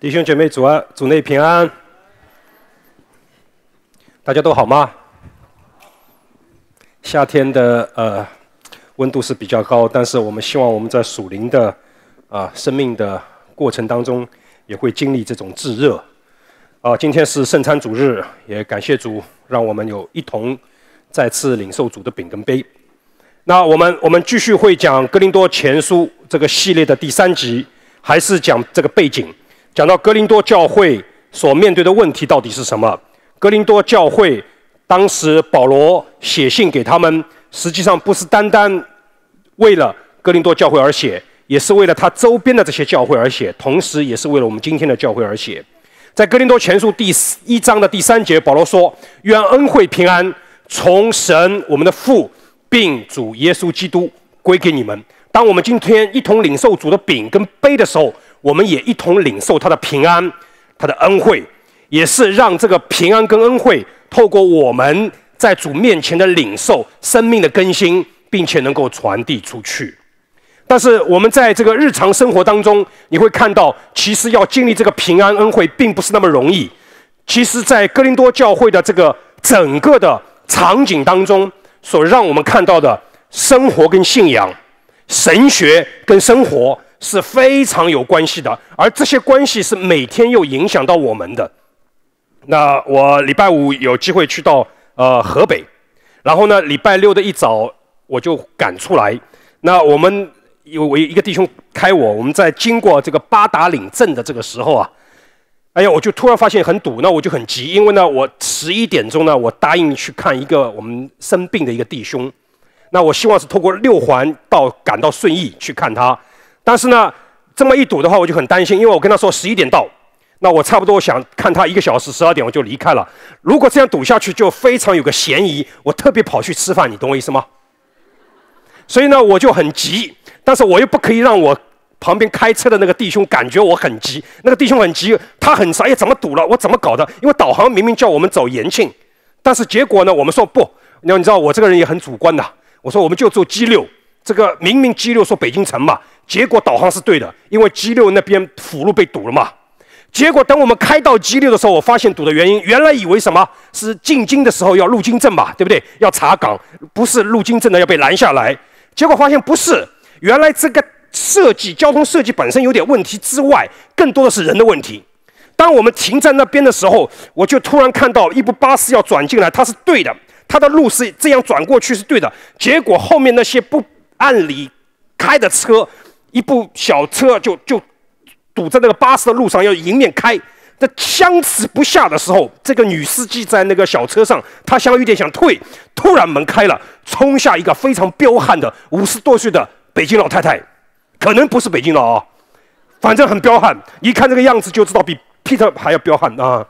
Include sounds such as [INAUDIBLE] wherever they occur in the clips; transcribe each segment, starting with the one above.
弟兄姐妹，主安，主内平安，大家都好吗？夏天的呃温度是比较高，但是我们希望我们在属灵的啊生命的过程当中，也会经历这种炙热。啊，今天是圣餐主日，也感谢主，让我们有一同再次领受主的饼跟杯。那我们我们继续会讲《格林多前书》这个系列的第三集，还是讲这个背景。讲到哥林多教会所面对的问题到底是什么？哥林多教会当时保罗写信给他们，实际上不是单单为了哥林多教会而写，也是为了他周边的这些教会而写，同时也是为了我们今天的教会而写。在哥林多前书第一章的第三节，保罗说：“愿恩惠平安从神，我们的父，并主耶稣基督归给你们。”当我们今天一同领受主的饼跟杯的时候，我们也一同领受他的平安，他的恩惠，也是让这个平安跟恩惠透过我们在主面前的领受生命的更新，并且能够传递出去。但是我们在这个日常生活当中，你会看到，其实要经历这个平安恩惠，并不是那么容易。其实，在哥林多教会的这个整个的场景当中，所让我们看到的生活跟信仰、神学跟生活。是非常有关系的，而这些关系是每天又影响到我们的。那我礼拜五有机会去到呃河北，然后呢，礼拜六的一早我就赶出来。那我们有我一个弟兄开我，我们在经过这个八达岭镇的这个时候啊，哎呀，我就突然发现很堵，那我就很急，因为呢，我十一点钟呢，我答应去看一个我们生病的一个弟兄，那我希望是通过六环到赶到顺义去看他。但是呢，这么一堵的话，我就很担心，因为我跟他说十一点到，那我差不多想看他一个小时，十二点我就离开了。如果这样堵下去，就非常有个嫌疑。我特别跑去吃饭，你懂我意思吗？所以呢，我就很急，但是我又不可以让我旁边开车的那个弟兄感觉我很急。那个弟兄很急，他很傻，哎，怎么堵了？我怎么搞的？因为导航明明叫我们走延庆，但是结果呢，我们说不，你你知道我这个人也很主观的。我说我们就走 G 六，这个明明 G 六说北京城嘛。结果导航是对的，因为 G 六那边辅路被堵了嘛。结果等我们开到 G 六的时候，我发现堵的原因，原来以为什么是进京的时候要入京证嘛，对不对？要查岗，不是入京证的要被拦下来。结果发现不是，原来这个设计、交通设计本身有点问题之外，更多的是人的问题。当我们停在那边的时候，我就突然看到一部巴士要转进来，它是对的，它的路是这样转过去是对的。结果后面那些不按理开的车。一部小车就就堵在那个巴士的路上，要迎面开，在相持不下的时候，这个女司机在那个小车上，她想有点想退，突然门开了，冲下一个非常彪悍的五十多岁的北京老太太，可能不是北京的啊，反正很彪悍，一看这个样子就知道比 Peter 还要彪悍啊。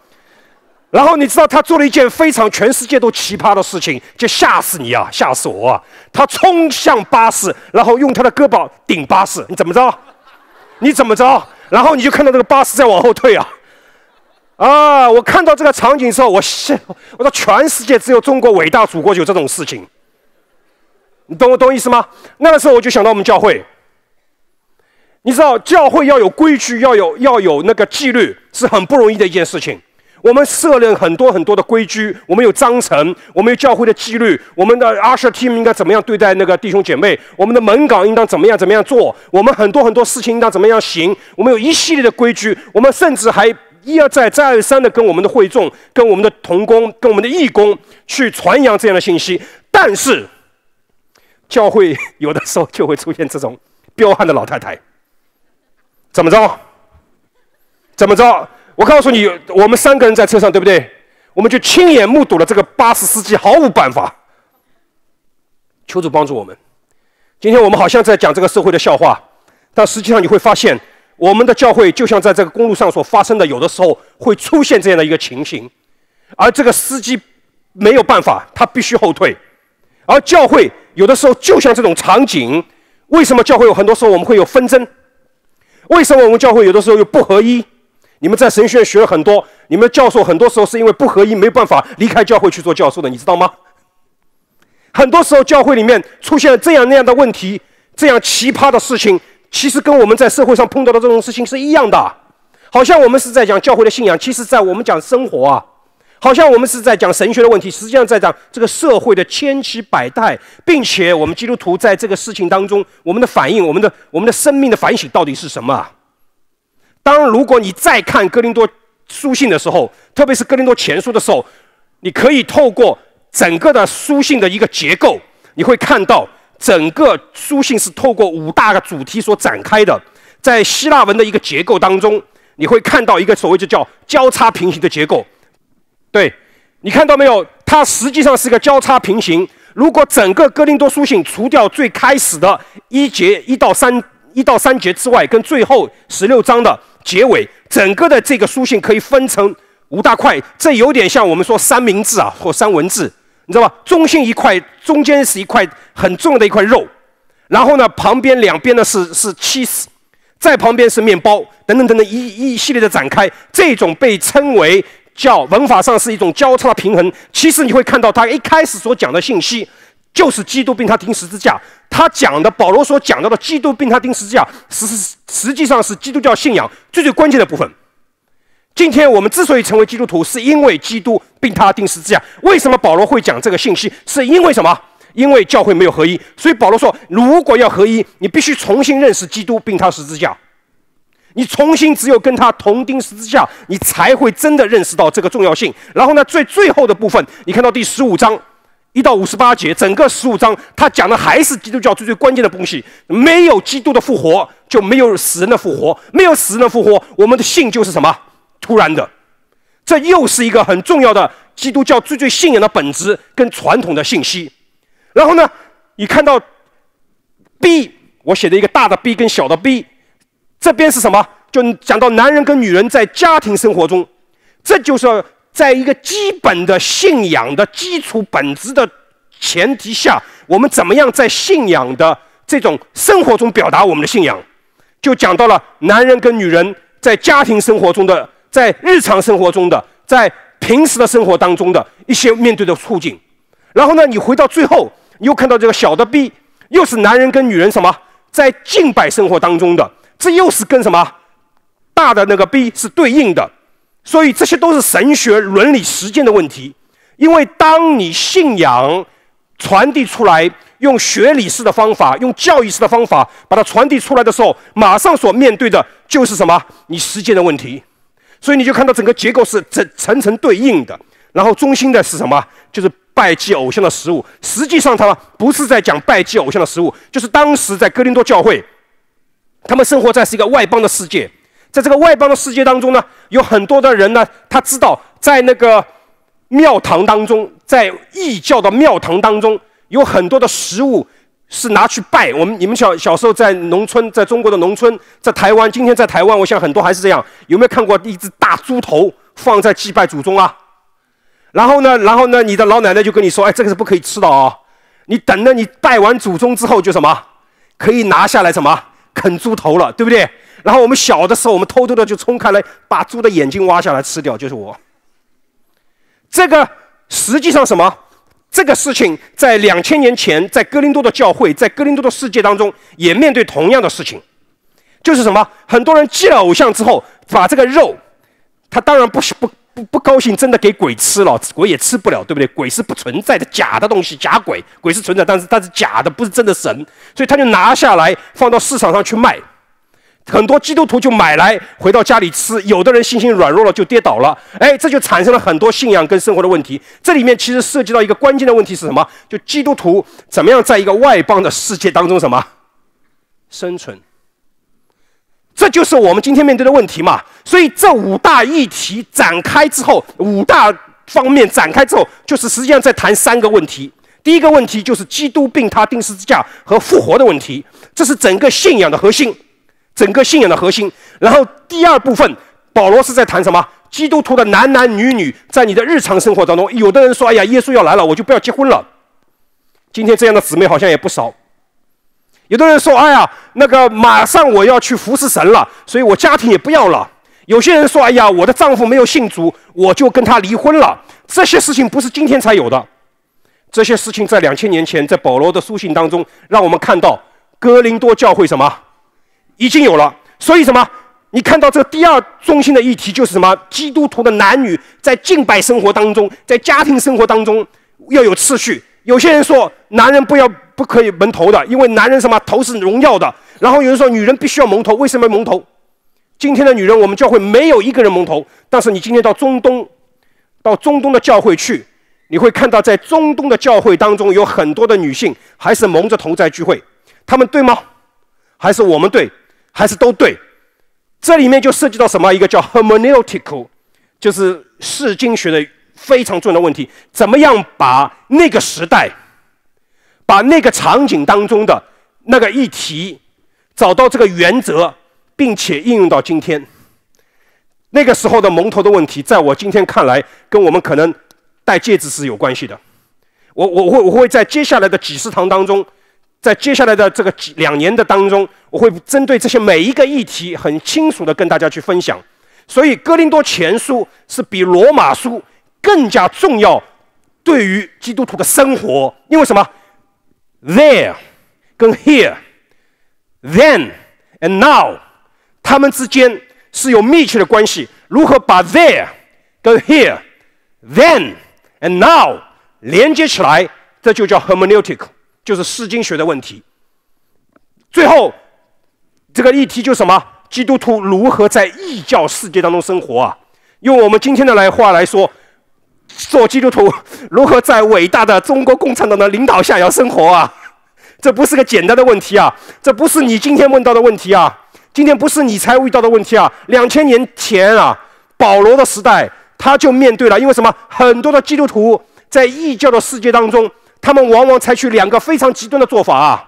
然后你知道他做了一件非常全世界都奇葩的事情，就吓死你啊，吓死我啊！他冲向巴士，然后用他的胳膊顶巴士，你怎么着？你怎么着？然后你就看到这个巴士在往后退啊！啊，我看到这个场景时候，我吓，[LAUGHS] 我说全世界只有中国伟大祖国有这种事情，你懂我懂我意思吗？那个时候我就想到我们教会，你知道教会要有规矩，要有要有那个纪律，是很不容易的一件事情。我们设了很多很多的规矩，我们有章程，我们有教会的纪律，我们的阿舍 team 应该怎么样对待那个弟兄姐妹？我们的门岗应当怎么样？怎么样做？我们很多很多事情应当怎么样行？我们有一系列的规矩，我们甚至还一而再、再而三的跟我们的会众、跟我们的童工、跟我们的义工去传扬这样的信息。但是，教会 [LAUGHS] 有的时候就会出现这种彪悍的老太太，怎么着？怎么着？我告诉你，我们三个人在车上，对不对？我们就亲眼目睹了这个巴士司机毫无办法。求主帮助我们。今天我们好像在讲这个社会的笑话，但实际上你会发现，我们的教会就像在这个公路上所发生的，有的时候会出现这样的一个情形，而这个司机没有办法，他必须后退。而教会有的时候就像这种场景，为什么教会有很多时候我们会有纷争？为什么我们教会有的时候有不合一？你们在神学院学了很多，你们教授很多时候是因为不合一，没办法离开教会去做教授的，你知道吗？很多时候教会里面出现这样那样的问题，这样奇葩的事情，其实跟我们在社会上碰到的这种事情是一样的。好像我们是在讲教会的信仰，其实在我们讲生活啊，好像我们是在讲神学的问题，实际上在讲这个社会的千奇百态，并且我们基督徒在这个事情当中，我们的反应，我们的我们的生命的反省到底是什么？当如果你再看哥林多书信的时候，特别是哥林多前书的时候，你可以透过整个的书信的一个结构，你会看到整个书信是透过五大主题所展开的。在希腊文的一个结构当中，你会看到一个所谓就叫交叉平行的结构。对，你看到没有？它实际上是一个交叉平行。如果整个哥林多书信除掉最开始的一节一到三。一到三节之外，跟最后十六章的结尾，整个的这个书信可以分成五大块。这有点像我们说三明治啊，或三文治，你知道吧？中心一块，中间是一块很重要的一块肉，然后呢，旁边两边呢是是 cheese，在旁边是面包等等等等一一系列的展开。这种被称为叫文法上是一种交叉平衡。其实你会看到它一开始所讲的信息。就是基督并他钉十字架，他讲的保罗所讲到的基督并他钉十字架，实实际上是基督教信仰最最关键的部分。今天我们之所以成为基督徒，是因为基督并他钉十字架。为什么保罗会讲这个信息？是因为什么？因为教会没有合一，所以保罗说，如果要合一，你必须重新认识基督并他十字架。你重新只有跟他同钉十字架，你才会真的认识到这个重要性。然后呢，最最后的部分，你看到第十五章。一到五十八节，整个十五章，他讲的还是基督教最最关键的东西。没有基督的复活，就没有死人的复活；没有死人的复活，我们的信就是什么？突然的。这又是一个很重要的基督教最最信仰的本质跟传统的信息。然后呢，你看到 B，我写的一个大的 B 跟小的 B，这边是什么？就讲到男人跟女人在家庭生活中，这就是。在一个基本的信仰的基础本质的前提下，我们怎么样在信仰的这种生活中表达我们的信仰？就讲到了男人跟女人在家庭生活中的、在日常生活中的、在平时的生活当中的一些面对的处境。然后呢，你回到最后，你又看到这个小的 B，又是男人跟女人什么在敬拜生活当中的，这又是跟什么大的那个 B 是对应的。所以这些都是神学、伦理、实践的问题，因为当你信仰传递出来，用学理式的方法，用教育式的方法把它传递出来的时候，马上所面对的就是什么？你实践的问题。所以你就看到整个结构是层层层对应的，然后中心的是什么？就是拜祭偶像的食物。实际上，他不是在讲拜祭偶像的食物，就是当时在哥林多教会，他们生活在是一个外邦的世界。在这个外邦的世界当中呢，有很多的人呢，他知道在那个庙堂当中，在异教的庙堂当中，有很多的食物是拿去拜。我们你们小小时候在农村，在中国的农村，在台湾，今天在台湾，我想很多还是这样。有没有看过一只大猪头放在祭拜祖宗啊？然后呢，然后呢，你的老奶奶就跟你说，哎，这个是不可以吃的啊！你等着，你拜完祖宗之后就什么，可以拿下来什么啃猪头了，对不对？然后我们小的时候，我们偷偷的就冲开来，把猪的眼睛挖下来吃掉。就是我，这个实际上什么？这个事情在两千年前，在哥林多的教会，在哥林多的世界当中，也面对同样的事情，就是什么？很多人祭了偶像之后，把这个肉，他当然不是不不不高兴，真的给鬼吃了，鬼也吃不了，对不对？鬼是不存在的，假的东西，假鬼，鬼是存在，但是它是假的，不是真的神，所以他就拿下来放到市场上去卖。很多基督徒就买来回到家里吃，有的人信心软弱了就跌倒了，哎，这就产生了很多信仰跟生活的问题。这里面其实涉及到一个关键的问题是什么？就基督徒怎么样在一个外邦的世界当中什么生存？这就是我们今天面对的问题嘛。所以这五大议题展开之后，五大方面展开之后，就是实际上在谈三个问题。第一个问题就是基督病他定十字架和复活的问题，这是整个信仰的核心。整个信仰的核心。然后第二部分，保罗是在谈什么？基督徒的男男女女在你的日常生活当中，有的人说：“哎呀，耶稣要来了，我就不要结婚了。”今天这样的姊妹好像也不少。有的人说：“哎呀，那个马上我要去服侍神了，所以我家庭也不要了。”有些人说：“哎呀，我的丈夫没有信主，我就跟他离婚了。”这些事情不是今天才有的，这些事情在两千年前在保罗的书信当中，让我们看到哥林多教会什么？已经有了，所以什么？你看到这第二中心的议题就是什么？基督徒的男女在敬拜生活当中，在家庭生活当中要有次序。有些人说男人不要不可以蒙头的，因为男人什么头是荣耀的。然后有人说女人必须要蒙头，为什么蒙头？今天的女人，我们教会没有一个人蒙头，但是你今天到中东，到中东的教会去，你会看到在中东的教会当中有很多的女性还是蒙着头在聚会，他们对吗？还是我们对？还是都对，这里面就涉及到什么？一个叫 hermeneutical，就是释经学的非常重要的问题，怎么样把那个时代、把那个场景当中的那个议题，找到这个原则，并且应用到今天。那个时候的蒙头的问题，在我今天看来，跟我们可能戴戒指是有关系的。我我会我会在接下来的几十堂当中。在接下来的这个几两年的当中，我会针对这些每一个议题，很清楚的跟大家去分享。所以，哥林多前书是比罗马书更加重要对于基督徒的生活，因为什么？There，跟 Here，Then，and Now，他们之间是有密切的关系。如何把 There，跟 Here，Then，and Now 连接起来？这就叫 hermeneutic。就是诗经学的问题。最后，这个议题就什么？基督徒如何在异教世界当中生活啊？用我们今天的来话来说，做基督徒如何在伟大的中国共产党的领导下要生活啊？这不是个简单的问题啊！这不是你今天问到的问题啊！今天不是你才遇到的问题啊！两千年前啊，保罗的时代他就面对了，因为什么？很多的基督徒在异教的世界当中。他们往往采取两个非常极端的做法啊，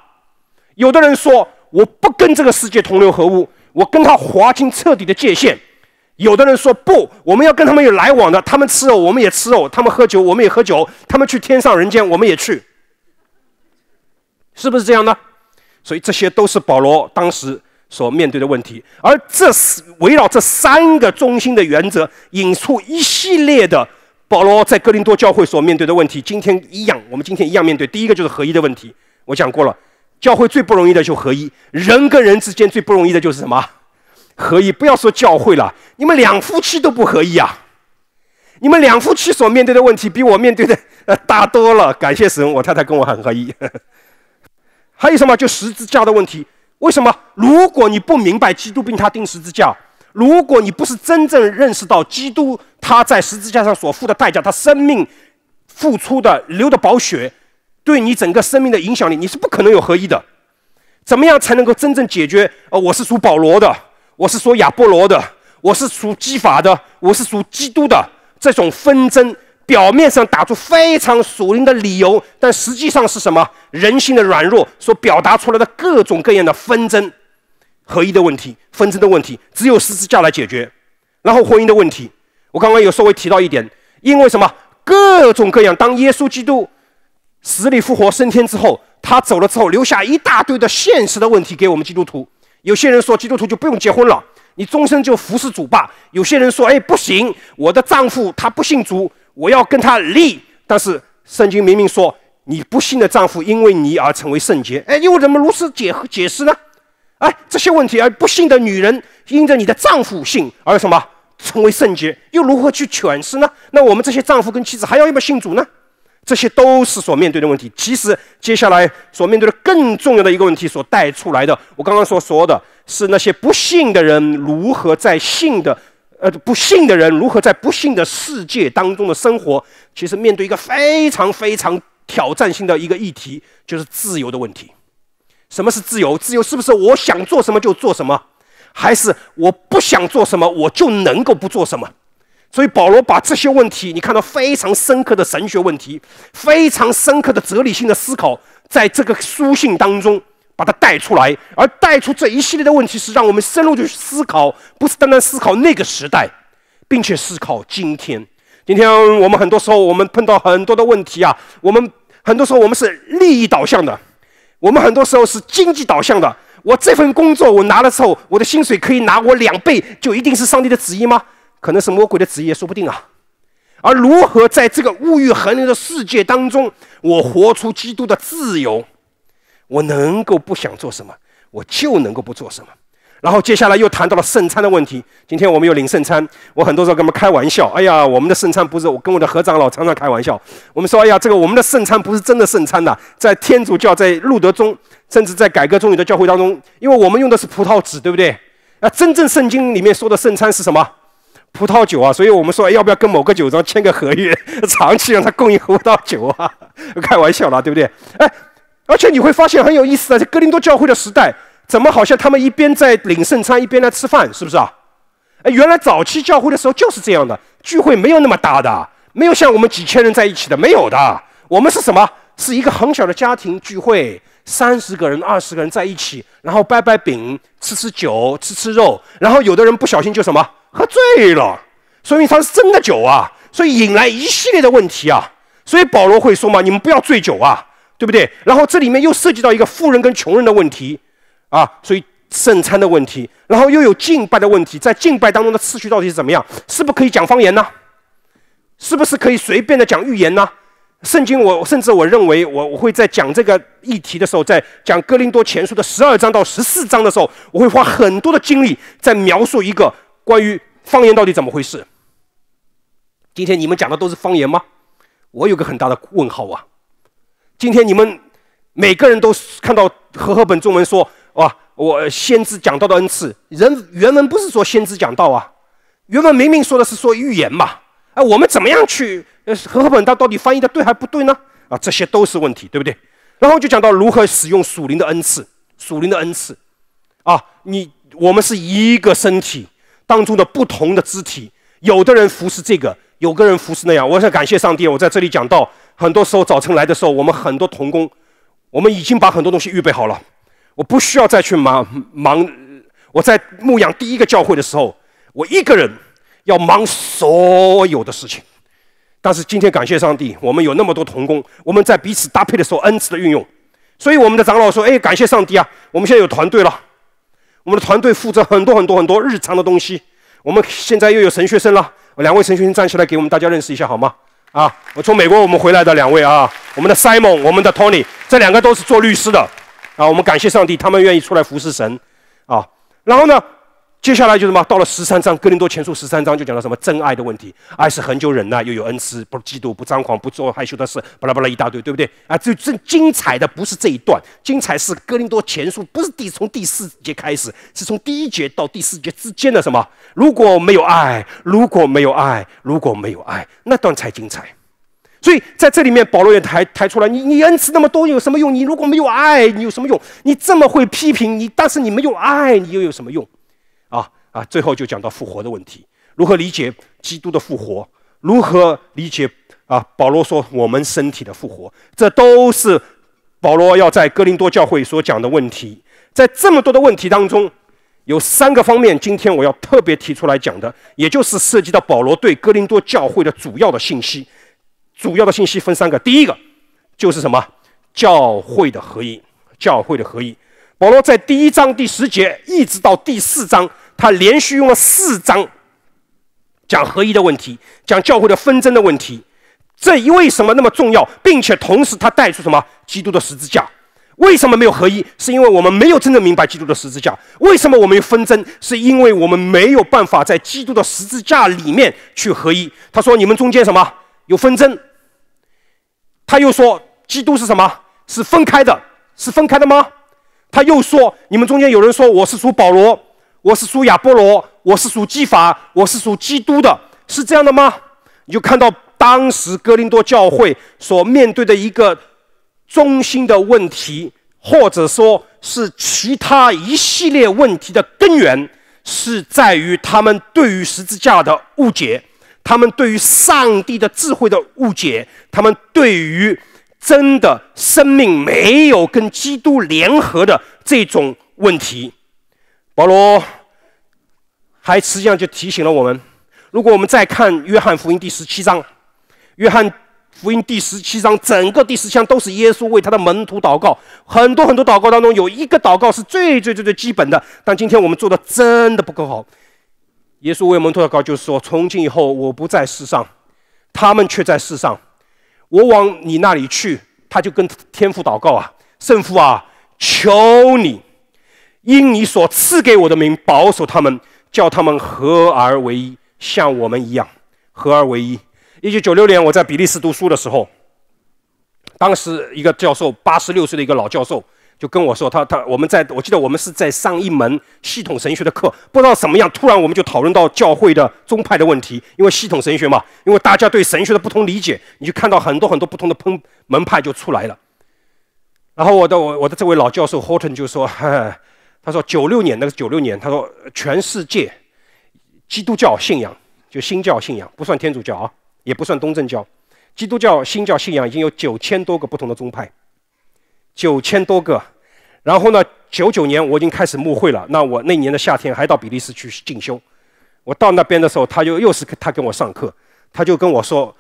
有的人说我不跟这个世界同流合污，我跟他划清彻底的界限；有的人说不，我们要跟他们有来往的，他们吃肉我们也吃肉，他们喝酒我们也喝酒，他们去天上人间我们也去，是不是这样呢？所以这些都是保罗当时所面对的问题，而这是围绕这三个中心的原则，引出一系列的。保罗在哥林多教会所面对的问题，今天一样，我们今天一样面对。第一个就是合一的问题，我讲过了，教会最不容易的就合一，人跟人之间最不容易的就是什么，合一。不要说教会了，你们两夫妻都不合一啊，你们两夫妻所面对的问题比我面对的呃大多了。感谢神，我太太跟我很合一。[LAUGHS] 还有什么？就十字架的问题。为什么？如果你不明白基督并他钉十字架。如果你不是真正认识到基督他在十字架上所付的代价，他生命付出的流的宝血，对你整个生命的影响力，你是不可能有合一的。怎么样才能够真正解决？呃，我是属保罗的，我是属亚波罗的，我是属基法的，我是属基督的这种纷争，表面上打出非常属灵的理由，但实际上是什么？人性的软弱所表达出来的各种各样的纷争。合一的问题、纷争的问题，只有十字架来解决。然后婚姻的问题，我刚刚有稍微提到一点，因为什么？各种各样。当耶稣基督死里复活、升天之后，他走了之后，留下一大堆的现实的问题给我们基督徒。有些人说基督徒就不用结婚了，你终身就服侍主吧。有些人说，哎，不行，我的丈夫他不信主，我要跟他离。但是圣经明明说，你不信的丈夫因为你而成为圣洁。哎，又怎么如此解解释呢？哎，这些问题，而不幸的女人因着你的丈夫性而什么成为圣洁，又如何去诠释呢？那我们这些丈夫跟妻子还要不要信主呢？这些都是所面对的问题。其实接下来所面对的更重要的一个问题所带出来的，我刚刚所说的，是那些不幸的人如何在性的，呃，不幸的人如何在不幸的世界当中的生活，其实面对一个非常非常挑战性的一个议题，就是自由的问题。什么是自由？自由是不是我想做什么就做什么，还是我不想做什么我就能够不做什么？所以保罗把这些问题，你看到非常深刻的神学问题，非常深刻的哲理性的思考，在这个书信当中把它带出来，而带出这一系列的问题是让我们深入去思考，不是单单思考那个时代，并且思考今天。今天我们很多时候我们碰到很多的问题啊，我们很多时候我们是利益导向的。我们很多时候是经济导向的。我这份工作我拿了之后，我的薪水可以拿我两倍，就一定是上帝的旨意吗？可能是魔鬼的旨意，说不定啊。而如何在这个物欲横流的世界当中，我活出基督的自由，我能够不想做什么，我就能够不做什么。然后接下来又谈到了圣餐的问题。今天我们又领圣餐，我很多时候跟他们开玩笑，哎呀，我们的圣餐不是我跟我的合长老常常开玩笑，我们说，哎呀，这个我们的圣餐不是真的圣餐的，在天主教、在路德宗，甚至在改革宗有的教会当中，因为我们用的是葡萄籽，对不对？那真正圣经里面说的圣餐是什么？葡萄酒啊，所以我们说要不要跟某个酒庄签个合约，长期让他供应葡萄酒啊？[LAUGHS] 开玩笑啦，对不对？哎，而且你会发现很有意思啊，在哥林多教会的时代。怎么好像他们一边在领圣餐，一边在吃饭，是不是啊？哎，原来早期教会的时候就是这样的聚会，没有那么大的，没有像我们几千人在一起的，没有的。我们是什么？是一个很小的家庭聚会，三十个人、二十个人在一起，然后掰掰饼，吃吃酒，吃吃肉，然后有的人不小心就什么喝醉了，说明他是真的酒啊，所以引来一系列的问题啊。所以保罗会说嘛：“你们不要醉酒啊，对不对？”然后这里面又涉及到一个富人跟穷人的问题。啊，所以圣餐的问题，然后又有敬拜的问题，在敬拜当中的次序到底是怎么样？是不可以讲方言呢？是不是可以随便的讲预言呢？圣经，我甚至我认为，我我会在讲这个议题的时候，在讲《哥林多前书》的十二章到十四章的时候，我会花很多的精力在描述一个关于方言到底怎么回事。今天你们讲的都是方言吗？我有个很大的问号啊！今天你们每个人都看到和合本中文说。哇！我先知讲道的恩赐，人原文不是说先知讲道啊？原文明明说的是说预言嘛。哎，我们怎么样去呃，何何本他到底翻译的对还不对呢？啊，这些都是问题，对不对？然后就讲到如何使用属灵的恩赐，属灵的恩赐。啊，你我们是一个身体当中的不同的肢体，有的人服侍这个，有个人服侍那样。我想感谢上帝，我在这里讲到，很多时候早晨来的时候，我们很多童工，我们已经把很多东西预备好了。我不需要再去忙忙。我在牧养第一个教会的时候，我一个人要忙所有的事情。但是今天感谢上帝，我们有那么多同工，我们在彼此搭配的时候恩赐的运用。所以我们的长老说：“哎，感谢上帝啊，我们现在有团队了。我们的团队负责很多很多很多日常的东西。我们现在又有神学生了，两位神学生站起来给我们大家认识一下好吗？啊，我从美国我们回来的两位啊，我们的 Simon，我们的 Tony，这两个都是做律师的。”啊，我们感谢上帝，他们愿意出来服侍神，啊，然后呢，接下来就什么，到了十三章，哥林多前书十三章就讲到什么真爱的问题，爱是恒久忍耐，又有恩慈，不嫉妒，不张狂，不做害羞的事，巴拉巴拉一大堆，对不对？啊，最最精彩的不是这一段，精彩是哥林多前书不是第从第四节开始，是从第一节到第四节之间的什么？如果没有爱，如果没有爱，如果没有爱，那段才精彩。所以，在这里面，保罗也抬抬出来：你你恩赐那么多有什么用？你如果没有爱，你有什么用？你这么会批评你，但是你没有爱，你又有什么用？啊啊！最后就讲到复活的问题，如何理解基督的复活？如何理解啊？保罗说我们身体的复活，这都是保罗要在哥林多教会所讲的问题。在这么多的问题当中，有三个方面，今天我要特别提出来讲的，也就是涉及到保罗对哥林多教会的主要的信息。主要的信息分三个，第一个就是什么？教会的合一，教会的合一。保罗在第一章第十节一直到第四章，他连续用了四章讲合一的问题，讲教会的纷争的问题。这一为什么那么重要？并且同时他带出什么？基督的十字架。为什么没有合一？是因为我们没有真正明白基督的十字架。为什么我们有纷争？是因为我们没有办法在基督的十字架里面去合一。他说：“你们中间什么有纷争？”他又说：“基督是什么？是分开的，是分开的吗？”他又说：“你们中间有人说我是属保罗，我是属亚波罗，我是属基法，我是属基督的，是这样的吗？”你就看到当时哥林多教会所面对的一个中心的问题，或者说，是其他一系列问题的根源，是在于他们对于十字架的误解。他们对于上帝的智慧的误解，他们对于真的生命没有跟基督联合的这种问题，保罗还实际上就提醒了我们。如果我们再看约翰福音第十七章，约翰福音第十七章整个第十章都是耶稣为他的门徒祷告，很多很多祷告当中有一个祷告是最最最最基本的，但今天我们做的真的不够好。耶稣为门徒祷告，就是说：从今以后，我不在世上，他们却在世上。我往你那里去，他就跟天父祷告啊，圣父啊，求你，因你所赐给我的名，保守他们，叫他们合而为一，像我们一样，合而为一。一九九六年，我在比利时读书的时候，当时一个教授，八十六岁的一个老教授。就跟我说，他他我们在我记得我们是在上一门系统神学的课，不知道什么样。突然我们就讨论到教会的宗派的问题，因为系统神学嘛，因为大家对神学的不同理解，你就看到很多很多不同的喷门派就出来了。然后我的我我的这位老教授 Horton 就说，他说九六年那个九六年，他说全世界基督教信仰就新教信仰不算天主教啊，也不算东正教，基督教新教信仰已经有九千多个不同的宗派。九千多个，然后呢？九九年我已经开始募会了。那我那年的夏天还到比利时去进修。我到那边的时候，他就又是他跟我上课，他就跟我说：“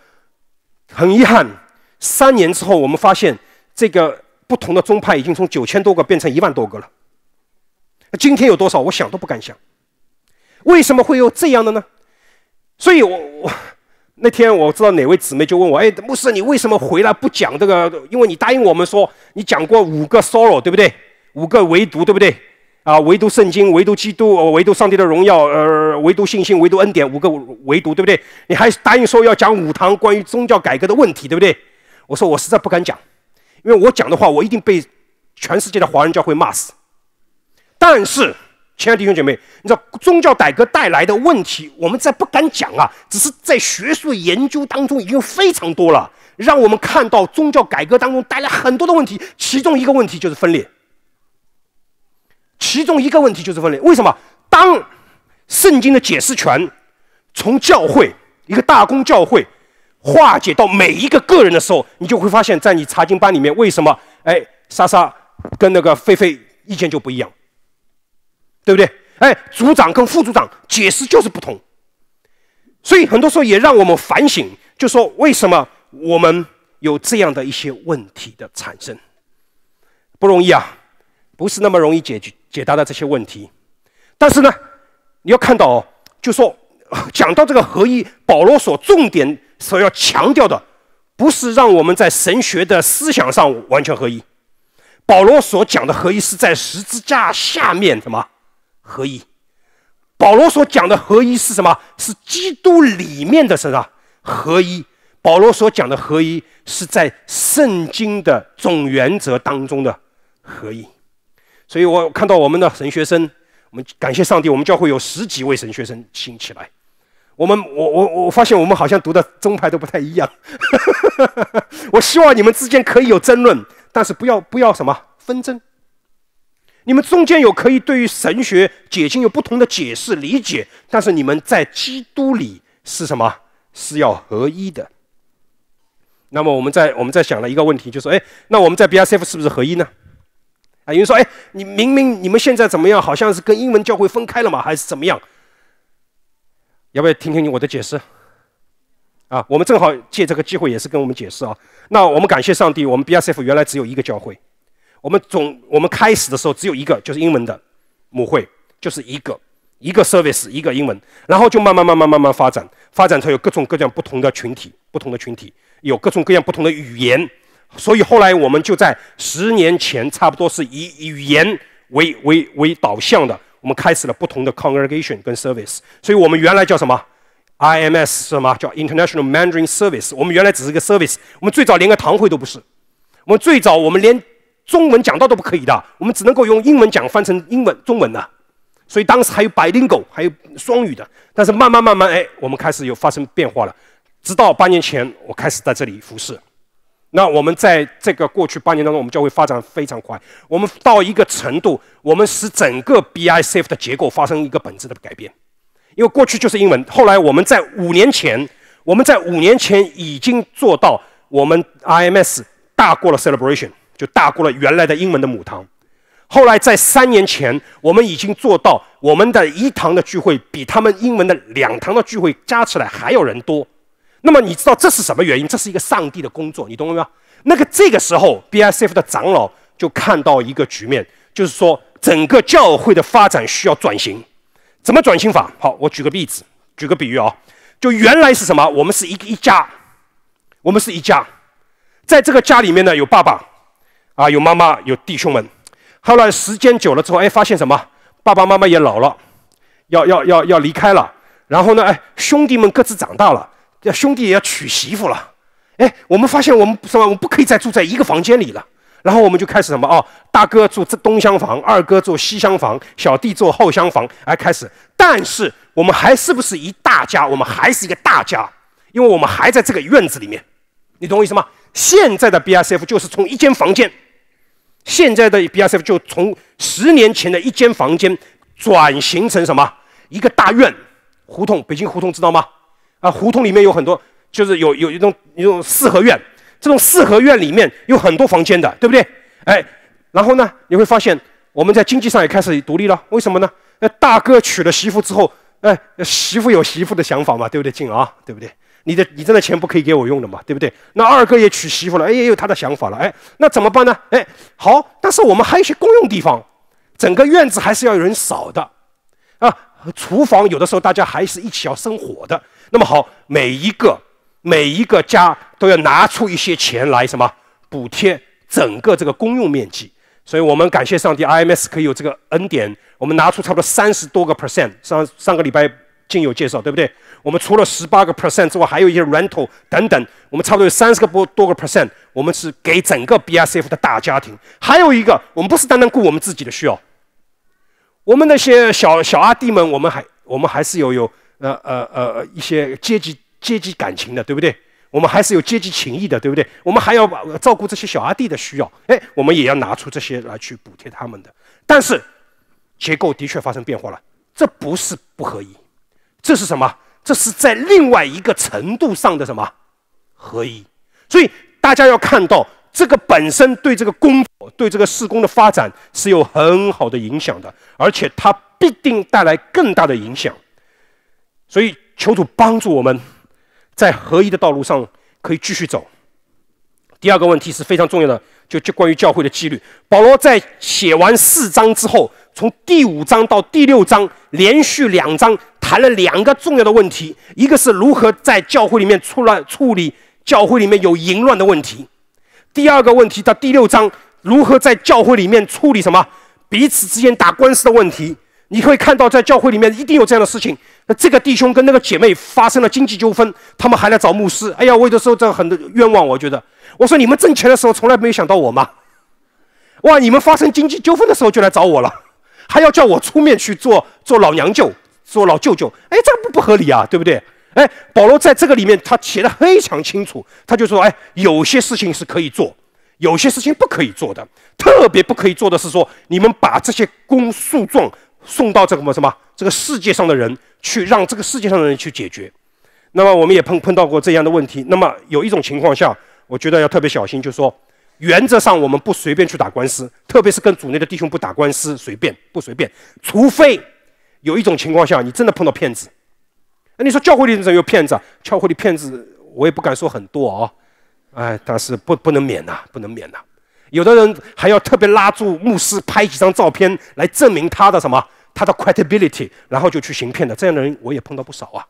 很遗憾，三年之后我们发现这个不同的宗派已经从九千多个变成一万多个了。那今天有多少？我想都不敢想。为什么会有这样的呢？所以，我我。”那天我知道哪位姊妹就问我：“哎，牧师，你为什么回来不讲这个？因为你答应我们说，你讲过五个 sorrow，对不对？五个唯独，对不对？啊，唯独圣经，唯独基督，唯独上帝的荣耀，呃，唯独信心，唯独恩典，五个唯独，对不对？你还答应说要讲五堂关于宗教改革的问题，对不对？”我说：“我实在不敢讲，因为我讲的话，我一定被全世界的华人教会骂死。”但是。亲爱的弟兄姐妹，你知道宗教改革带来的问题，我们在不敢讲啊，只是在学术研究当中已经非常多了，让我们看到宗教改革当中带来很多的问题。其中一个问题就是分裂，其中一个问题就是分裂。为什么？当圣经的解释权从教会一个大公教会化解到每一个个人的时候，你就会发现，在你查经班里面，为什么哎，莎莎跟那个菲菲意见就不一样？对不对？哎，组长跟副组长解释就是不同，所以很多时候也让我们反省，就说为什么我们有这样的一些问题的产生，不容易啊，不是那么容易解决解答的这些问题。但是呢，你要看到哦，就说 [LAUGHS] 讲到这个合一，保罗所重点所要强调的，不是让我们在神学的思想上完全合一，保罗所讲的合一是在十字架下面，什么？合一，保罗所讲的合一是什么？是基督里面的是啊。合一，保罗所讲的合一是在圣经的总原则当中的合一。所以我看到我们的神学生，我们感谢上帝，我们教会有十几位神学生兴起来。我们，我，我，我发现我们好像读的宗派都不太一样。[LAUGHS] 我希望你们之间可以有争论，但是不要不要什么纷争。你们中间有可以对于神学解经有不同的解释理解，但是你们在基督里是什么？是要合一的。那么我们在我们在想了一个问题，就说：哎，那我们在 BISF 是不是合一呢？啊，有人说：哎，你明明你们现在怎么样，好像是跟英文教会分开了嘛，还是怎么样？要不要听听你我的解释？啊，我们正好借这个机会也是跟我们解释啊。那我们感谢上帝，我们 BISF 原来只有一个教会。我们总我们开始的时候只有一个，就是英文的母会，就是一个一个 service，一个英文，然后就慢慢慢慢慢慢发展，发展出有各种各样不同的群体，不同的群体有各种各样不同的语言，所以后来我们就在十年前，差不多是以语言为为为导向的，我们开始了不同的 congregation 跟 service，所以我们原来叫什么？ims 什么叫 international mandarin service？我们原来只是个 service，我们最早连个堂会都不是，我们最早我们连。中文讲到都不可以的，我们只能够用英文讲，翻成英文中文的。所以当时还有百灵狗，还有双语的。但是慢慢慢慢，哎，我们开始有发生变化了。直到八年前，我开始在这里服侍。那我们在这个过去八年当中，我们教会发展非常快。我们到一个程度，我们使整个 B I C F 的结构发生一个本质的改变。因为过去就是英文，后来我们在五年前，我们在五年前已经做到，我们 I M S 大过了 Celebration。就大过了原来的英文的母堂，后来在三年前，我们已经做到我们的一堂的聚会比他们英文的两堂的聚会加起来还要人多。那么你知道这是什么原因？这是一个上帝的工作，你懂了没有？那个这个时候，B I C F 的长老就看到一个局面，就是说整个教会的发展需要转型，怎么转型法？好，我举个例子，举个比喻啊，就原来是什么？我们是一个一家，我们是一家，在这个家里面呢，有爸爸。啊，有妈妈，有弟兄们。后来时间久了之后，哎，发现什么？爸爸妈妈也老了，要要要要离开了。然后呢，哎，兄弟们各自长大了，要兄弟也要娶媳妇了。哎，我们发现我们什么？我们不可以再住在一个房间里了。然后我们就开始什么？哦，大哥住这东厢房，二哥住西厢房，小弟住后厢房，哎，开始。但是我们还是不是一大家？我们还是一个大家，因为我们还在这个院子里面。你懂我意思吗？现在的 BISF 就是从一间房间。现在的 BRCF 就从十年前的一间房间，转型成什么？一个大院，胡同，北京胡同知道吗？啊，胡同里面有很多，就是有有一种一种四合院，这种四合院里面有很多房间的，对不对？哎，然后呢，你会发现我们在经济上也开始独立了，为什么呢？那大哥娶了媳妇之后，哎，媳妇有媳妇的想法嘛，对不对？静啊，对不对？你的你挣的钱不可以给我用的嘛，对不对？那二哥也娶媳妇了，哎，也有他的想法了，哎，那怎么办呢？哎，好，但是我们还有些公用地方，整个院子还是要有人扫的，啊，厨房有的时候大家还是一起要生火的。那么好，每一个每一个家都要拿出一些钱来什么补贴整个这个公用面积。所以我们感谢上帝，I M S 可以有这个恩典，我们拿出差不多三十多个 percent。上上个礼拜。经友介绍，对不对？我们除了十八个 percent 之外，还有一些 rental 等等，我们差不多有三十个多多个 percent。我们是给整个 b R s f 的大家庭。还有一个，我们不是单单顾我们自己的需要。我们那些小小阿弟们，我们还我们还是有有呃呃呃一些阶级阶级感情的，对不对？我们还是有阶级情谊的，对不对？我们还要照顾这些小阿弟的需要，哎，我们也要拿出这些来去补贴他们的。但是结构的确发生变化了，这不是不合一。这是什么？这是在另外一个程度上的什么合一？所以大家要看到这个本身对这个工作、对这个事工的发展是有很好的影响的，而且它必定带来更大的影响。所以，求主帮助我们，在合一的道路上可以继续走。第二个问题是非常重要的，就就关于教会的纪律。保罗在写完四章之后，从第五章到第六章连续两章。谈了两个重要的问题，一个是如何在教会里面处乱处理教会里面有淫乱的问题；第二个问题到第六章，如何在教会里面处理什么彼此之间打官司的问题。你会看到在教会里面一定有这样的事情，那这个弟兄跟那个姐妹发生了经济纠纷，他们还来找牧师。哎呀，我有的时候这很多冤枉，我觉得，我说你们挣钱的时候从来没有想到我吗？哇，你们发生经济纠纷的时候就来找我了，还要叫我出面去做做老娘舅。说老舅舅，哎，这个不不合理啊，对不对？哎，保罗在这个里面他写的非常清楚，他就说，哎，有些事情是可以做，有些事情不可以做的，特别不可以做的是说，你们把这些公诉状送到这个什么这个世界上的人去，让这个世界上的人去解决。那么我们也碰碰到过这样的问题。那么有一种情况下，我觉得要特别小心，就是说，原则上我们不随便去打官司，特别是跟组内的弟兄不打官司，随便不随便，除非。有一种情况下，你真的碰到骗子，那你说教会里怎么有骗子？教会里骗子我也不敢说很多啊，哎，但是不不能免呐，不能免呐。有的人还要特别拉住牧师拍几张照片来证明他的什么，他的 credibility，然后就去行骗的，这样的人我也碰到不少啊。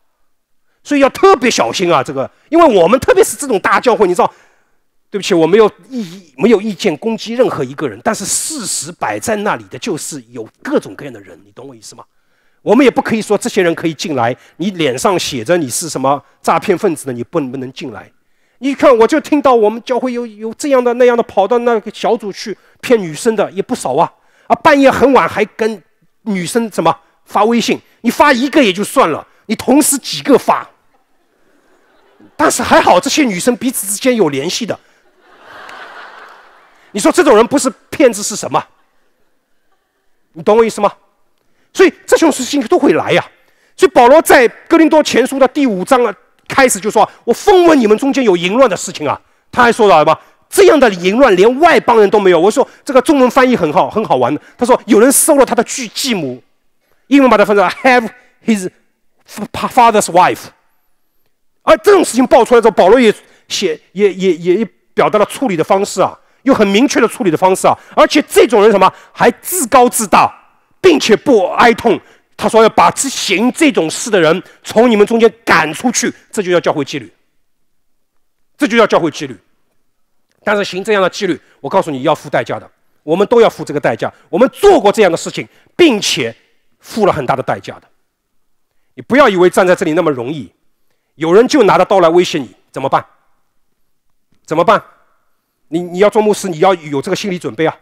所以要特别小心啊，这个，因为我们特别是这种大教会，你知道，对不起，我没有意没有意见攻击任何一个人，但是事实摆在那里的就是有各种各样的人，你懂我意思吗？我们也不可以说这些人可以进来，你脸上写着你是什么诈骗分子的，你不能不能进来。你看，我就听到我们教会有有这样的那样的跑到那个小组去骗女生的也不少啊，啊，半夜很晚还跟女生什么发微信，你发一个也就算了，你同时几个发。但是还好这些女生彼此之间有联系的，你说这种人不是骗子是什么？你懂我意思吗？所以这种事情都会来呀，所以保罗在哥林多前书的第五章啊开始就说：“我奉问你们中间有淫乱的事情啊。”他还说了什么？这样的淫乱连外邦人都没有。我说这个中文翻译很好，很好玩的。他说有人收了他的继母，英文把它翻成 “have his father's wife”。而这种事情爆出来之后，保罗也写也也也表达了处理的方式啊，又很明确的处理的方式啊，而且这种人什么还自高自大。并且不哀痛，他说要把执行这种事的人从你们中间赶出去，这就叫教会纪律。这就叫教会纪律。但是行这样的纪律，我告诉你要付代价的，我们都要付这个代价。我们做过这样的事情，并且付了很大的代价的。你不要以为站在这里那么容易，有人就拿着刀来威胁你，怎么办？怎么办？你你要做牧师，你要有这个心理准备啊！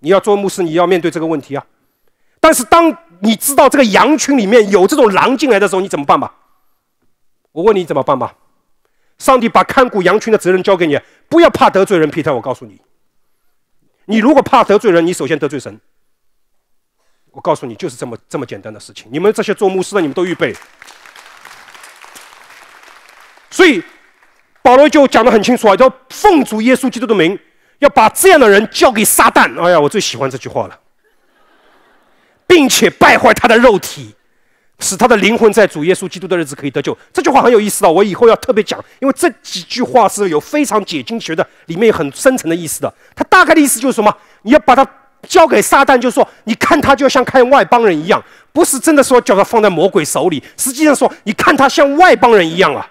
你要做牧师，你要面对这个问题啊！但是当你知道这个羊群里面有这种狼进来的时候，你怎么办吧？我问你怎么办吧？上帝把看顾羊群的责任交给你，不要怕得罪人、皮特，我告诉你，你如果怕得罪人，你首先得罪神。我告诉你，就是这么这么简单的事情。你们这些做牧师的，你们都预备。所以保罗就讲得很清楚，啊，要奉主耶稣基督的名，要把这样的人交给撒旦。哎呀，我最喜欢这句话了。并且败坏他的肉体，使他的灵魂在主耶稣基督的日子可以得救。这句话很有意思的，我以后要特别讲，因为这几句话是有非常解经学的，里面有很深沉的意思的。他大概的意思就是什么？你要把它交给撒旦，就说你看他，就像看外邦人一样，不是真的说叫他放在魔鬼手里，实际上说你看他像外邦人一样啊，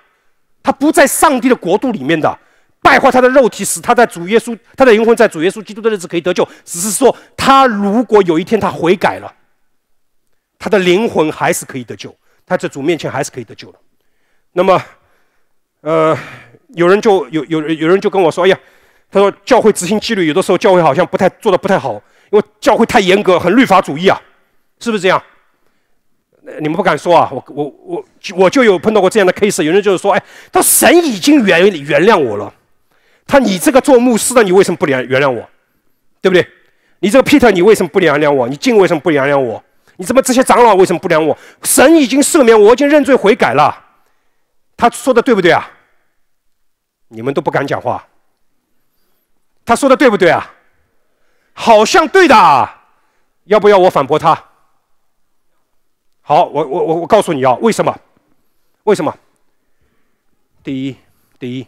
他不在上帝的国度里面的，败坏他的肉体，使他在主耶稣他的灵魂在主耶稣基督的日子可以得救，只是说他如果有一天他悔改了。他的灵魂还是可以得救，他在主面前还是可以得救的。那么，呃，有人就有有有人就跟我说：“哎呀，他说教会执行纪律，有的时候教会好像不太做的不太好，因为教会太严格，很律法主义啊，是不是这样？”你们不敢说啊？我我我我就有碰到过这样的 case，有人就是说：“哎，他神已经原原谅我了，他你这个做牧师的，你为什么不谅原谅我？对不对？你这个 Peter，你为什么不原谅我？你敬为什么不原谅我？”你怎么这些长老为什么不量我？神已经赦免我，已经认罪悔改了。他说的对不对啊？你们都不敢讲话。他说的对不对啊？好像对的。要不要我反驳他？好，我我我我告诉你啊，为什么？为什么？第一，第一，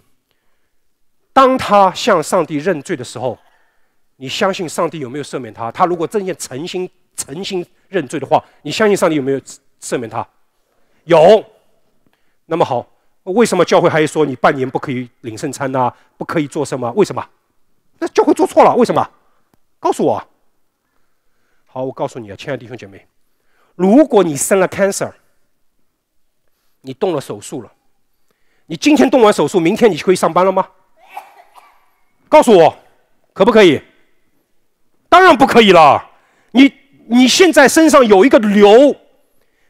当他向上帝认罪的时候，你相信上帝有没有赦免他？他如果真心诚心。诚心认罪的话，你相信上帝有没有赦免他？有。那么好，为什么教会还说你半年不可以领圣餐呢？不可以做什么？为什么？那教会做错了？为什么？告诉我。好，我告诉你啊，亲爱的弟兄姐妹，如果你生了 cancer，你动了手术了，你今天动完手术，明天你就可以上班了吗？告诉我，可不可以？当然不可以了。你现在身上有一个瘤，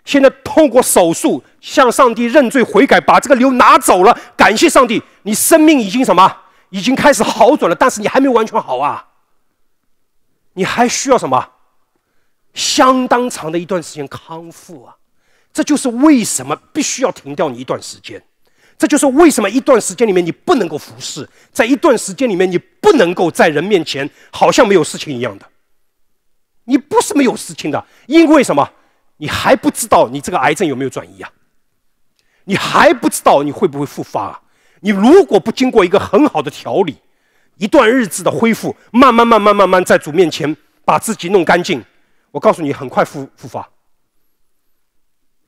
现在通过手术向上帝认罪悔改，把这个瘤拿走了，感谢上帝，你生命已经什么，已经开始好转了。但是你还没完全好啊，你还需要什么？相当长的一段时间康复啊，这就是为什么必须要停掉你一段时间，这就是为什么一段时间里面你不能够服侍，在一段时间里面你不能够在人面前好像没有事情一样的。你不是没有事情的，因为什么？你还不知道你这个癌症有没有转移啊？你还不知道你会不会复发啊？你如果不经过一个很好的调理，一段日子的恢复，慢慢慢慢慢慢在主面前把自己弄干净，我告诉你，很快复复发。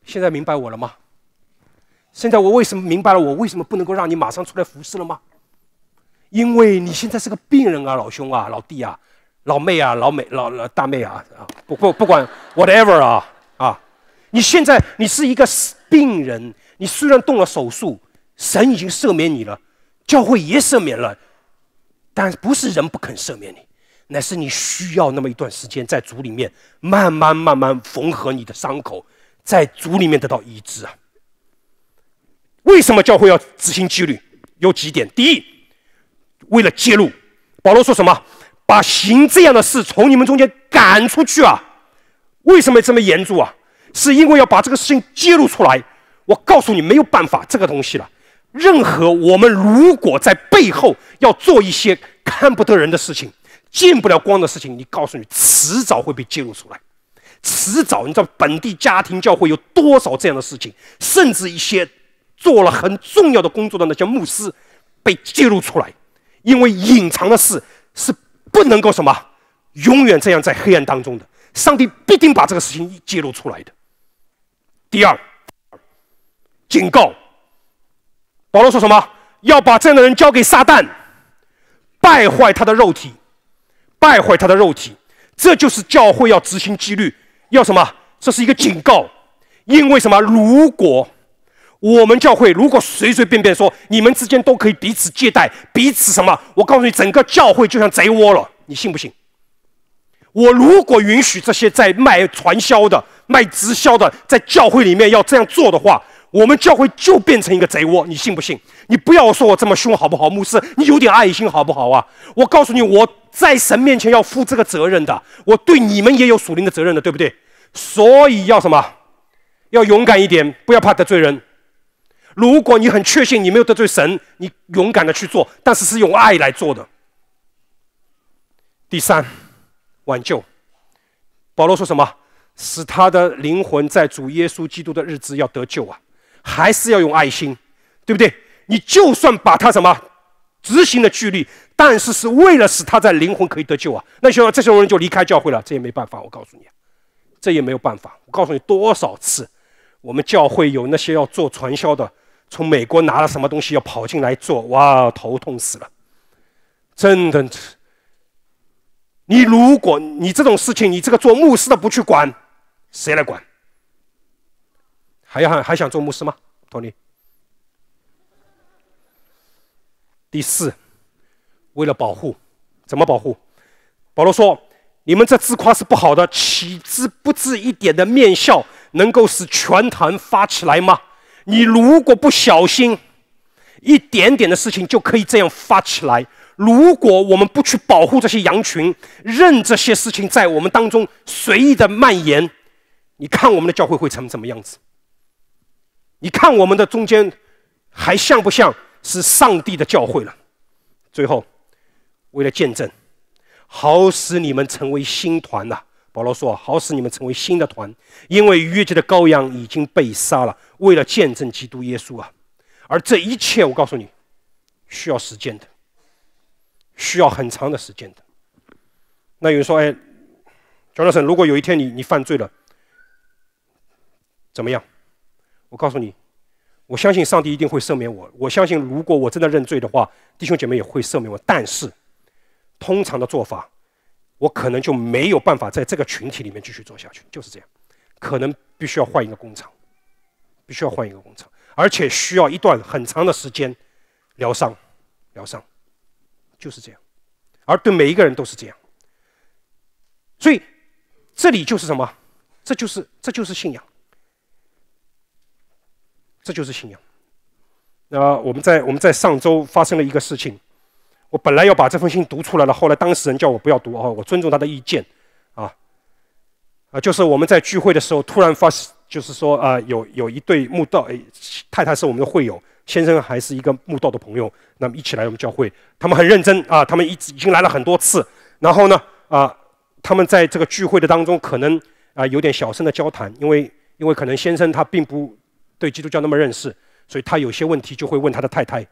现在明白我了吗？现在我为什么明白了？我为什么不能够让你马上出来服侍了吗？因为你现在是个病人啊，老兄啊，老弟啊。老妹啊，老妹，老老大妹啊，啊，不不不管，whatever 啊啊！你现在你是一个病人，你虽然动了手术，神已经赦免你了，教会也赦免了，但不是人不肯赦免你，乃是你需要那么一段时间在主里面慢慢慢慢缝合你的伤口，在主里面得到医治啊。为什么教会要执行纪律？有几点：第一，为了揭露，保罗说什么？把行这样的事从你们中间赶出去啊！为什么这么严重啊？是因为要把这个事情揭露出来。我告诉你，没有办法这个东西了。任何我们如果在背后要做一些看不得人的事情、见不了光的事情，你告诉你，迟早会被揭露出来。迟早，你知道本地家庭教会有多少这样的事情，甚至一些做了很重要的工作的那些牧师被揭露出来，因为隐藏的事是。不能够什么永远这样在黑暗当中的，上帝必定把这个事情揭露出来的。第二，警告，保罗说什么？要把这样的人交给撒旦，败坏他的肉体，败坏他的肉体，这就是教会要执行纪律，要什么？这是一个警告，因为什么？如果。我们教会如果随随便便说你们之间都可以彼此借贷、彼此什么，我告诉你，整个教会就像贼窝了，你信不信？我如果允许这些在卖传销的、卖直销的在教会里面要这样做的话，我们教会就变成一个贼窝，你信不信？你不要说我这么凶好不好，牧师，你有点爱心好不好啊？我告诉你，我在神面前要负这个责任的，我对你们也有属灵的责任的，对不对？所以要什么？要勇敢一点，不要怕得罪人。如果你很确信你没有得罪神，你勇敢的去做，但是是用爱来做的。第三，挽救。保罗说什么？使他的灵魂在主耶稣基督的日子要得救啊，还是要用爱心，对不对？你就算把他什么执行了纪律，但是是为了使他在灵魂可以得救啊。那些这些人就离开教会了，这也没办法。我告诉你，这也没有办法。我告诉你多少次，我们教会有那些要做传销的。从美国拿了什么东西要跑进来做？哇，头痛死了！真的，你如果你这种事情，你这个做牧师的不去管，谁来管？还要还想做牧师吗？托尼？第四，为了保护，怎么保护？保罗说：“你们这自夸是不好的，岂知不知一点的面笑，能够使全坛发起来吗？”你如果不小心，一点点的事情就可以这样发起来。如果我们不去保护这些羊群，任这些事情在我们当中随意的蔓延，你看我们的教会会成什么样子？你看我们的中间还像不像是上帝的教会了？最后，为了见证，好使你们成为新团呐。保罗说：“好使你们成为新的团，因为逾越节的羔羊已经被杀了，为了见证基督耶稣啊。而这一切，我告诉你，需要时间的，需要很长的时间的。那有人说：‘哎，乔纳森，如果有一天你你犯罪了，怎么样？’我告诉你，我相信上帝一定会赦免我。我相信，如果我真的认罪的话，弟兄姐妹也会赦免我。但是，通常的做法。”我可能就没有办法在这个群体里面继续做下去，就是这样，可能必须要换一个工厂，必须要换一个工厂，而且需要一段很长的时间疗伤，疗伤，就是这样，而对每一个人都是这样，所以这里就是什么？这就是，这就是信仰，这就是信仰。那我们在我们在上周发生了一个事情。我本来要把这封信读出来了，后来当事人叫我不要读哦，我尊重他的意见，啊，啊，就是我们在聚会的时候，突然发现，就是说啊，有有一对慕道，太太是我们的会友，先生还是一个慕道的朋友，那么一起来我们教会，他们很认真啊，他们一直已经来了很多次，然后呢，啊，他们在这个聚会的当中，可能啊有点小声的交谈，因为因为可能先生他并不对基督教那么认识，所以他有些问题就会问他的太太。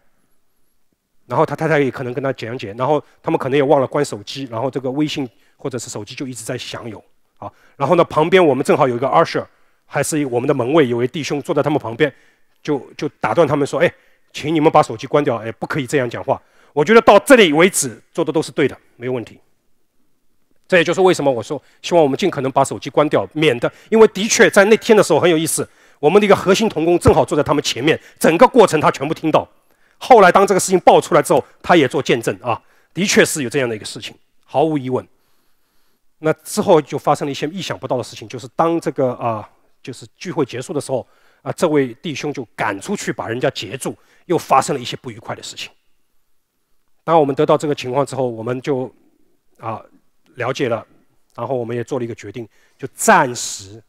然后他太太也可能跟他讲解，然后他们可能也忘了关手机，然后这个微信或者是手机就一直在响有，啊，然后呢，旁边我们正好有一个二舍，还是我们的门卫有位弟兄坐在他们旁边，就就打断他们说，哎，请你们把手机关掉，哎，不可以这样讲话。我觉得到这里为止做的都是对的，没有问题。这也就是为什么我说希望我们尽可能把手机关掉，免得，因为的确在那天的时候很有意思，我们的一个核心童工正好坐在他们前面，整个过程他全部听到。后来，当这个事情爆出来之后，他也做见证啊，的确是有这样的一个事情，毫无疑问。那之后就发生了一些意想不到的事情，就是当这个啊，就是聚会结束的时候，啊，这位弟兄就赶出去把人家截住，又发生了一些不愉快的事情。当我们得到这个情况之后，我们就啊了解了，然后我们也做了一个决定，就暂时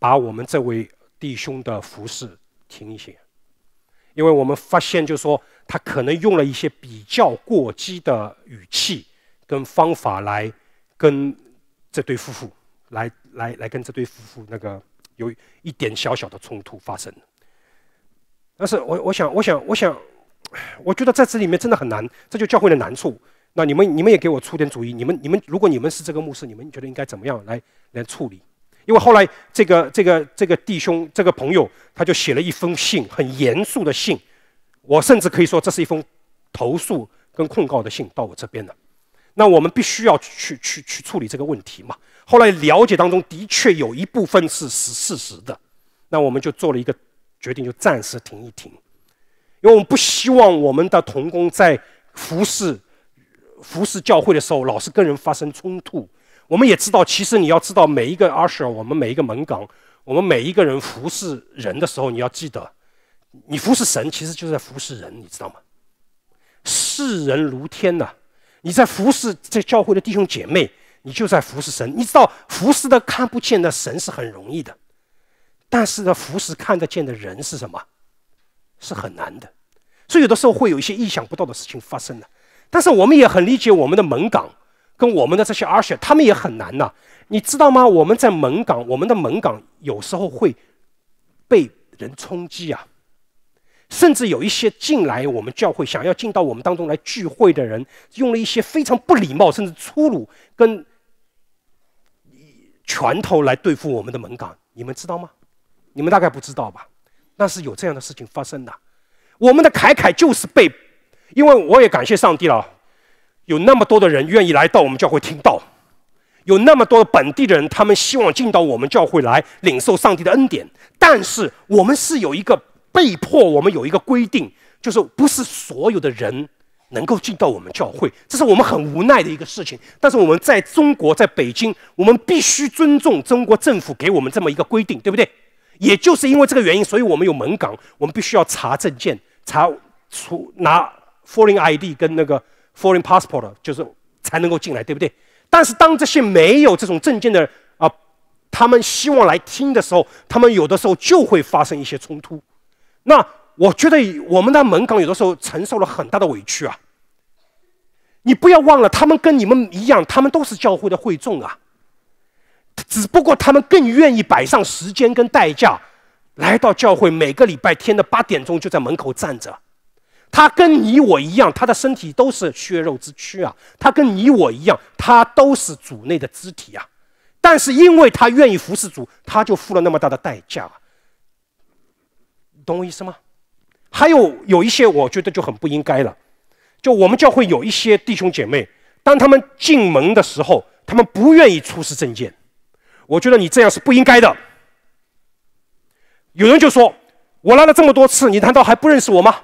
把我们这位弟兄的服饰停一些。因为我们发现，就说他可能用了一些比较过激的语气跟方法来跟这对夫妇，来来来跟这对夫妇那个有一点小小的冲突发生。但是我我想我想我想，我觉得在这里面真的很难，这就教会的难处。那你们你们也给我出点主意，你们你们如果你们是这个牧师，你们觉得应该怎么样来来处理？因为后来这个这个这个弟兄这个朋友，他就写了一封信，很严肃的信。我甚至可以说，这是一封投诉跟控告的信到我这边的。那我们必须要去去去处理这个问题嘛。后来了解当中的确有一部分是是事实的，那我们就做了一个决定，就暂时停一停。因为我们不希望我们的童工在服侍服侍教会的时候，老是跟人发生冲突。我们也知道，其实你要知道，每一个阿舍尔，我们每一个门岗，我们每一个人服侍人的时候，你要记得，你服侍神，其实就是在服侍人，你知道吗？视人如天呐！你在服侍这教会的弟兄姐妹，你就在服侍神。你知道服侍的看不见的神是很容易的，但是呢，服侍看得见的人是什么？是很难的。所以有的时候会有一些意想不到的事情发生的。但是我们也很理解我们的门岗。跟我们的这些儿 r 他们也很难呐，你知道吗？我们在门岗，我们的门岗有时候会被人冲击啊，甚至有一些进来我们教会想要进到我们当中来聚会的人，用了一些非常不礼貌甚至粗鲁跟拳头来对付我们的门岗，你们知道吗？你们大概不知道吧？那是有这样的事情发生的。我们的凯凯就是被，因为我也感谢上帝了。有那么多的人愿意来到我们教会听到，有那么多本地的人，他们希望进到我们教会来领受上帝的恩典。但是我们是有一个被迫，我们有一个规定，就是不是所有的人能够进到我们教会，这是我们很无奈的一个事情。但是我们在中国，在北京，我们必须尊重中国政府给我们这么一个规定，对不对？也就是因为这个原因，所以我们有门岗，我们必须要查证件、查出拿 Foreign ID 跟那个。Foreign passport 就是才能够进来，对不对？但是当这些没有这种证件的啊，他们希望来听的时候，他们有的时候就会发生一些冲突。那我觉得我们的门岗有的时候承受了很大的委屈啊。你不要忘了，他们跟你们一样，他们都是教会的会众啊。只不过他们更愿意摆上时间跟代价，来到教会每个礼拜天的八点钟就在门口站着。他跟你我一样，他的身体都是血肉之躯啊。他跟你我一样，他都是主内的肢体啊。但是因为他愿意服侍主，他就付了那么大的代价。懂我意思吗？还有有一些，我觉得就很不应该了。就我们教会有一些弟兄姐妹，当他们进门的时候，他们不愿意出示证件。我觉得你这样是不应该的。有人就说：“我来了这么多次，你难道还不认识我吗？”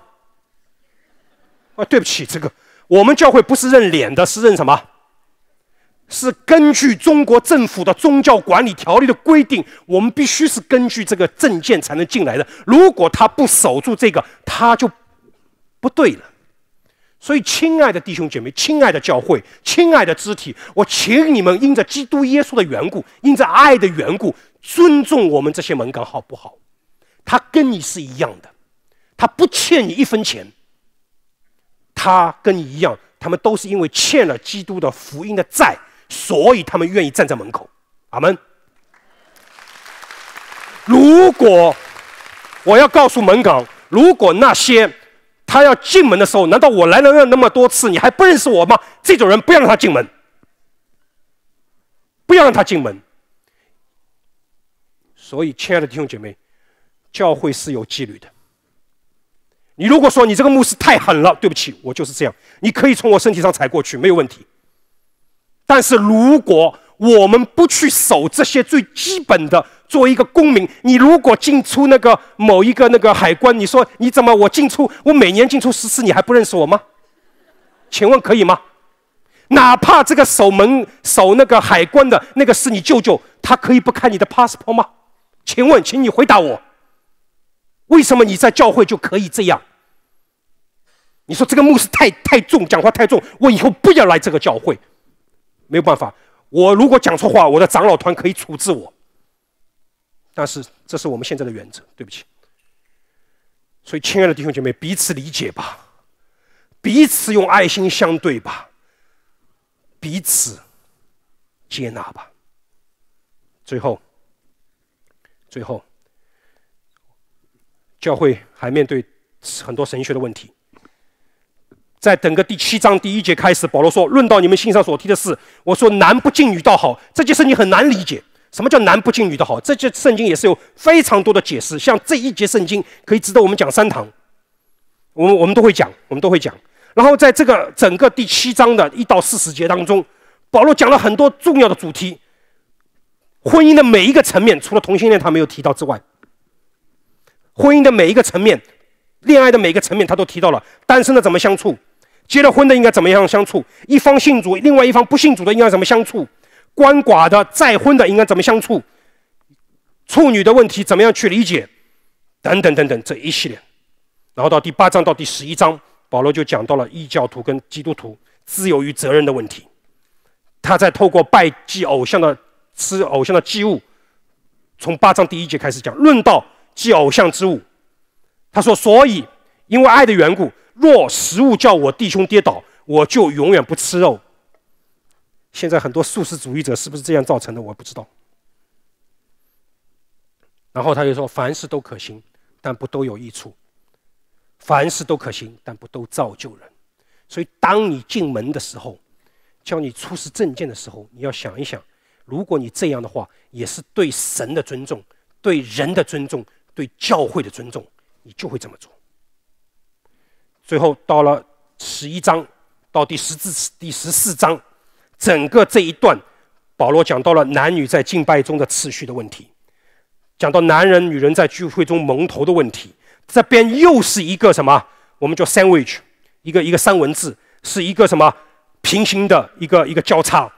啊，对不起，这个我们教会不是认脸的，是认什么？是根据中国政府的宗教管理条例的规定，我们必须是根据这个证件才能进来的。如果他不守住这个，他就不对了。所以，亲爱的弟兄姐妹，亲爱的教会，亲爱的肢体，我请你们因着基督耶稣的缘故，因着爱的缘故，尊重我们这些门岗，好不好？他跟你是一样的，他不欠你一分钱。他跟你一样，他们都是因为欠了基督的福音的债，所以他们愿意站在门口。阿门。如果我要告诉门岗，如果那些他要进门的时候，难道我来了那么多次，你还不认识我吗？这种人不要让他进门，不要让他进门。所以，亲爱的弟兄姐妹，教会是有纪律的。你如果说你这个牧师太狠了，对不起，我就是这样。你可以从我身体上踩过去，没有问题。但是如果我们不去守这些最基本的，作为一个公民，你如果进出那个某一个那个海关，你说你怎么我进出我每年进出十次，你还不认识我吗？请问可以吗？哪怕这个守门守那个海关的那个是你舅舅，他可以不看你的 passport 吗？请问，请你回答我，为什么你在教会就可以这样？你说这个牧师太太重，讲话太重，我以后不要来这个教会。没有办法，我如果讲错话，我的长老团可以处置我。但是这是我们现在的原则，对不起。所以，亲爱的弟兄姐妹，彼此理解吧，彼此用爱心相对吧，彼此接纳吧。最后，最后，教会还面对很多神学的问题。在整个第七章第一节开始，保罗说：“论到你们信上所提的事，我说男不敬女倒好。”这件事你很难理解，什么叫男不敬女的好？这节圣经也是有非常多的解释。像这一节圣经可以值得我们讲三堂，我们我们都会讲，我们都会讲。然后在这个整个第七章的一到四十节当中，保罗讲了很多重要的主题，婚姻的每一个层面，除了同性恋他没有提到之外，婚姻的每一个层面，恋爱的每一个层面他都提到了，单身的怎么相处？结了婚的应该怎么样相处？一方信主，另外一方不信主的应该怎么相处？鳏寡的、再婚的应该怎么相处？处女的问题怎么样去理解？等等等等这一系列，然后到第八章到第十一章，保罗就讲到了异教徒跟基督徒自由与责任的问题。他在透过拜祭偶像的吃偶像的祭物，从八章第一节开始讲论到祭偶像之物。他说：“所以，因为爱的缘故。”若食物叫我弟兄跌倒，我就永远不吃肉。现在很多素食主义者是不是这样造成的？我不知道。然后他就说：“凡事都可行，但不都有益处；凡事都可行，但不都造就人。”所以，当你进门的时候，叫你出示证件的时候，你要想一想：如果你这样的话，也是对神的尊重，对人的尊重，对教会的尊重，你就会这么做。最后到了十一章到第十四第十四章，整个这一段，保罗讲到了男女在敬拜中的次序的问题，讲到男人女人在聚会中蒙头的问题。这边又是一个什么？我们叫 sandwich，一个一个三文字，是一个什么平行的一个一个交叉。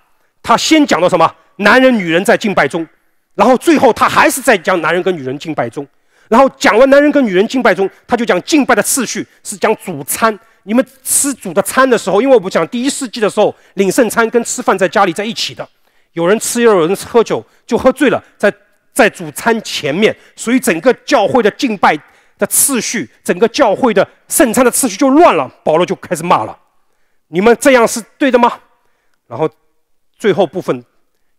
他先讲到什么？男人女人在敬拜中，然后最后他还是在讲男人跟女人敬拜中。然后讲完男人跟女人敬拜中，他就讲敬拜的次序是讲主餐。你们吃主的餐的时候，因为我们讲第一世纪的时候领圣餐跟吃饭在家里在一起的，有人吃有人喝酒，就喝醉了，在在主餐前面，所以整个教会的敬拜的次序，整个教会的圣餐的次序就乱了。保罗就开始骂了，你们这样是对的吗？然后最后部分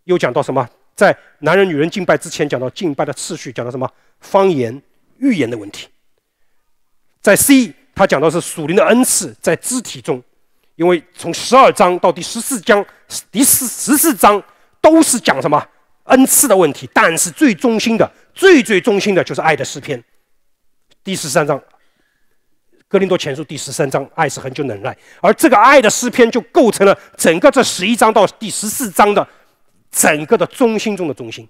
又讲到什么，在男人女人敬拜之前讲到敬拜的次序，讲到什么？方言预言的问题，在 C 他讲到是属灵的恩赐在肢体中，因为从十二章到第十四章，第四十四章都是讲什么恩赐的问题。但是最中心的、最最中心的就是爱的诗篇，第十三章《哥林多前书》第十三章，爱是恒久忍耐。而这个爱的诗篇就构成了整个这十一章到第十四章的整个的中心中的中心。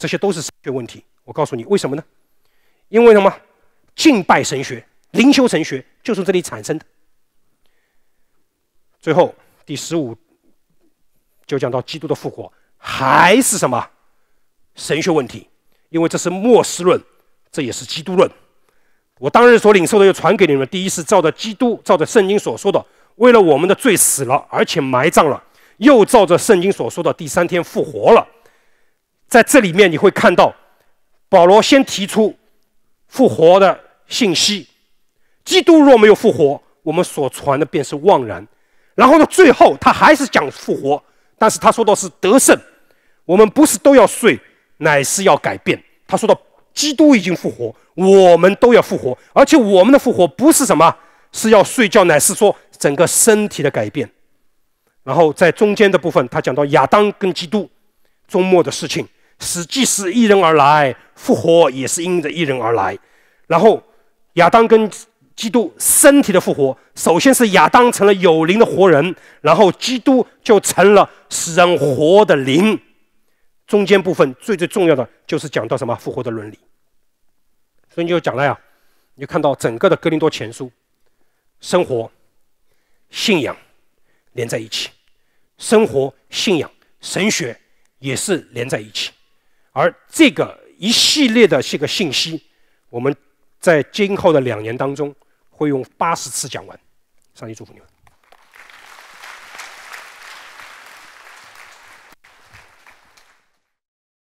这些都是神学问题。我告诉你，为什么呢？因为什么？敬拜神学、灵修神学就从这里产生的。最后，第十五就讲到基督的复活，还是什么神学问题？因为这是末世论，这也是基督论。我当日所领受的，又传给你们：第一是照着基督，照着圣经所说的，为了我们的罪死了，而且埋葬了；又照着圣经所说的，第三天复活了。在这里面你会看到，保罗先提出复活的信息，基督若没有复活，我们所传的便是妄然。然后呢，最后他还是讲复活，但是他说到是得胜，我们不是都要睡，乃是要改变。他说到基督已经复活，我们都要复活，而且我们的复活不是什么，是要睡觉，乃是说整个身体的改变。然后在中间的部分，他讲到亚当跟基督终末的事情。死既是一人而来，复活也是因着一人而来。然后，亚当跟基督身体的复活，首先是亚当成了有灵的活人，然后基督就成了使人活的灵。中间部分最最重要的就是讲到什么复活的伦理。所以你就讲了呀，你就看到整个的《格林多前书》，生活、信仰连在一起，生活、信仰、神学也是连在一起。而这个一系列的这个信息，我们在今后的两年当中会用八十次讲完。上帝祝福你们。